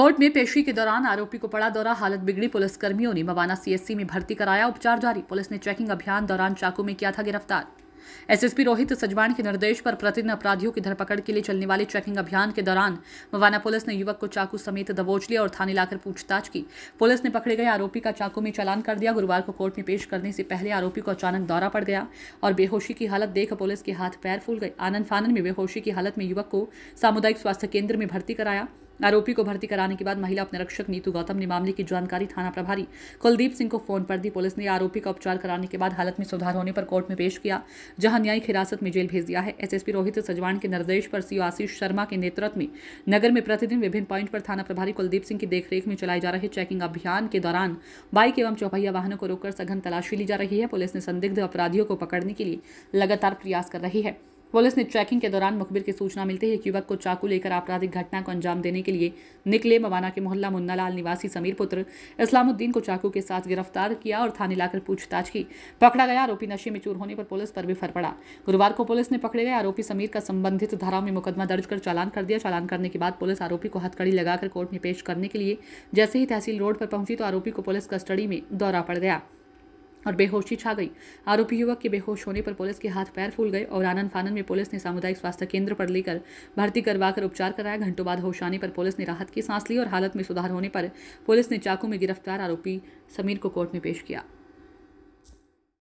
court में पेशी के दौरान आरोपी को पड़ा दौरा हालत बिगड़ी पुलिसकर्मियों ने मवाना सीएससी में भर्ती कराया उपचार जारी पुलिस ने चेकिंग अभियान दौरान चाकू में किया था गिरफ्तार एसएसपी रोहित सजवान के निर्देश पर प्रतिदिन अपराधियों की धरपकड़ के लिए चलने वाले चेकिंग अभियान के दौरान मवाना पुलिस ने युवक को चाकू समेत दबोच लिया और थाने लाकर पूछताछ की पुलिस ने पकड़े गए आरोपी का चाकू में चालान कर दिया गुरुवार को कोर्ट में पेश करने से पहले आरोपी को अचानक दौरा पड़ गया और बेहोशी की हालत देख पुलिस के हाथ पैर फूल गए आनंद फानन में बेहोशी की हालत में युवक को सामुदायिक स्वास्थ्य केंद्र में भर्ती कराया आरोपी को भर्ती कराने के बाद महिला उपनिरीक्षक नीतू गौतम ने मामले की जानकारी थाना प्रभारी कुलदीप सिंह को फोन पर दी पुलिस ने आरोपी का उपचार कराने के बाद हालत में सुधार होने पर कोर्ट में पेश किया जहां न्यायिक हिरासत में जेल भेज दिया है एसएसपी रोहित सजवान के निर्देश पर सीओ आशीष शर्मा के नेतृत्व में नगर में प्रतिदिन विभिन्न पॉइंट पर थाना प्रभारी कुलदीप सिंह की देखरेख में चलाए जा रहे चेकिंग अभियान के दौरान बाइक एवं चौपहिया वाहनों को रोककर सघन तलाशी ली जा रही है पुलिस ने संदिग्ध अपराधियों को पकड़ने के लिए लगातार प्रयास कर रही है पुलिस ने ट्रैकिंग के दौरान मुखबिर की सूचना मिलते ही एक युवक को चाकू लेकर आपराधिक घटना को अंजाम देने के लिए निकले मवाना के मोहल्ला मुन्नालाल निवासी समीर पुत्र इस्लामुद्दीन को चाकू के साथ गिरफ्तार किया और थाने लाकर पूछताछ की पकड़ा गया आरोपी नशे में चूर होने पर पुलिस पर भी फर पड़ा गुरुवार को पुलिस ने पकड़े गए आरोपी समीर का संबंधित धारा में मुकदमा दर्ज कर चालान कर दिया चालान करने के बाद पुलिस आरोपी को हथकड़ी लगाकर कोर्ट में पेश करने के लिए जैसे ही तहसील रोड पर पहुंची तो आरोपी को पुलिस कस्टडी में दौरा पड़ गया और बेहोशी छा गई आरोपी युवक के बेहोश होने पर पुलिस के हाथ पैर फूल गए और आनंद फानंद में पुलिस ने सामुदायिक स्वास्थ्य केंद्र पर लेकर भर्ती करवाकर उपचार कराया घंटों बाद होश आने पर पुलिस ने राहत की सांस ली और हालत में सुधार होने पर पुलिस ने चाकू में गिरफ्तार आरोपी समीर को कोर्ट में पेश किया